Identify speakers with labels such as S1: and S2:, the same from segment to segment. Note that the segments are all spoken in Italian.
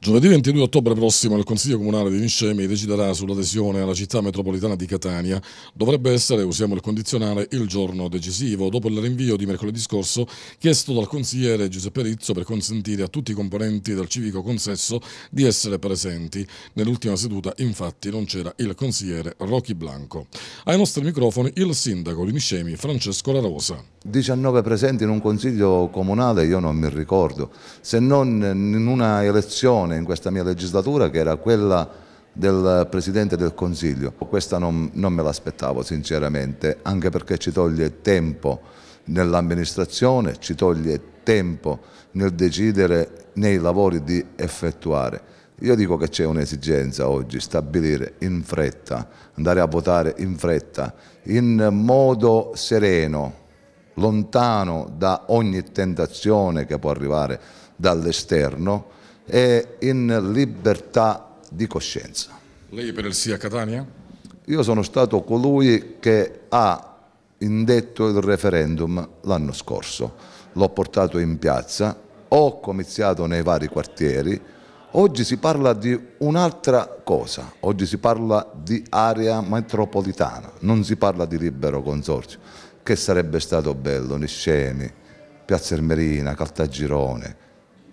S1: Giovedì 22 ottobre prossimo il Consiglio Comunale di Niscemi deciderà sull'adesione alla città metropolitana di Catania. Dovrebbe essere, usiamo il condizionale, il giorno decisivo, dopo il rinvio di mercoledì scorso chiesto dal consigliere Giuseppe Rizzo per consentire a tutti i componenti del civico consesso di essere presenti. Nell'ultima seduta, infatti, non c'era il consigliere Rocchi Blanco.
S2: Ai nostri microfoni il sindaco di Niscemi, Francesco La Rosa. 19 presenti in un consiglio comunale io non mi ricordo, se non in una elezione in questa mia legislatura che era quella del Presidente del Consiglio. Questa non, non me l'aspettavo sinceramente, anche perché ci toglie tempo nell'amministrazione, ci toglie tempo nel decidere nei lavori di effettuare. Io dico che c'è un'esigenza oggi, stabilire in fretta, andare a votare in fretta, in modo sereno, lontano da ogni tentazione che può arrivare dall'esterno e in libertà di coscienza.
S1: Lei per il sì a Catania?
S2: Io sono stato colui che ha indetto il referendum l'anno scorso, l'ho portato in piazza, ho comiziato nei vari quartieri, oggi si parla di un'altra cosa, oggi si parla di area metropolitana, non si parla di libero consorzio che sarebbe stato bello, Nisceni, Piazza Ermerina, Caltagirone,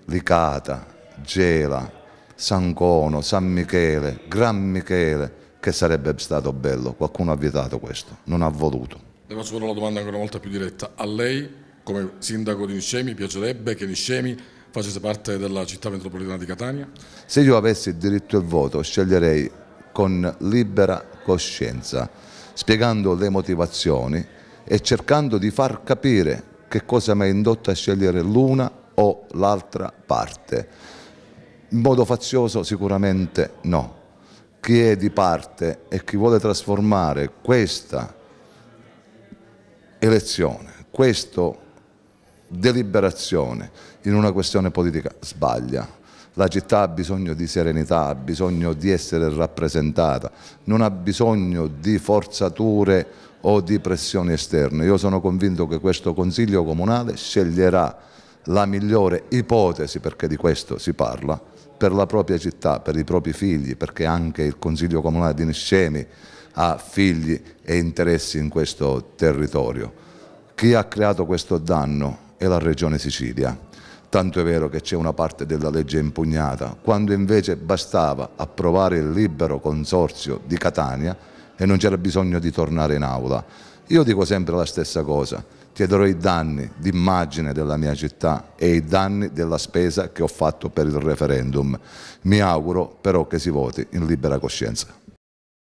S2: Licata, Gela, San Cono, San Michele, Gran Michele, che sarebbe stato bello, qualcuno ha vietato questo, non ha voluto.
S1: Le faccio la domanda ancora una volta più diretta, a lei come sindaco di Niscemi piacerebbe che Niscemi facesse parte della città metropolitana di Catania?
S2: Se io avessi il diritto al voto sceglierei con libera coscienza, spiegando le motivazioni e cercando di far capire che cosa mi ha indotto a scegliere l'una o l'altra parte. In modo fazioso sicuramente no. Chi è di parte e chi vuole trasformare questa elezione, questa deliberazione in una questione politica sbaglia. La città ha bisogno di serenità, ha bisogno di essere rappresentata, non ha bisogno di forzature o di pressioni esterne. Io sono convinto che questo Consiglio Comunale sceglierà la migliore ipotesi, perché di questo si parla, per la propria città, per i propri figli, perché anche il Consiglio Comunale di Niscemi ha figli e interessi in questo territorio. Chi ha creato questo danno è la Regione Sicilia. Tanto è vero che c'è una parte della legge impugnata, quando invece bastava approvare il libero consorzio di Catania e non c'era bisogno di tornare in aula. Io dico sempre la stessa cosa, chiederò i danni d'immagine della mia città e i danni della spesa che ho fatto per il referendum. Mi auguro però che si voti in libera coscienza.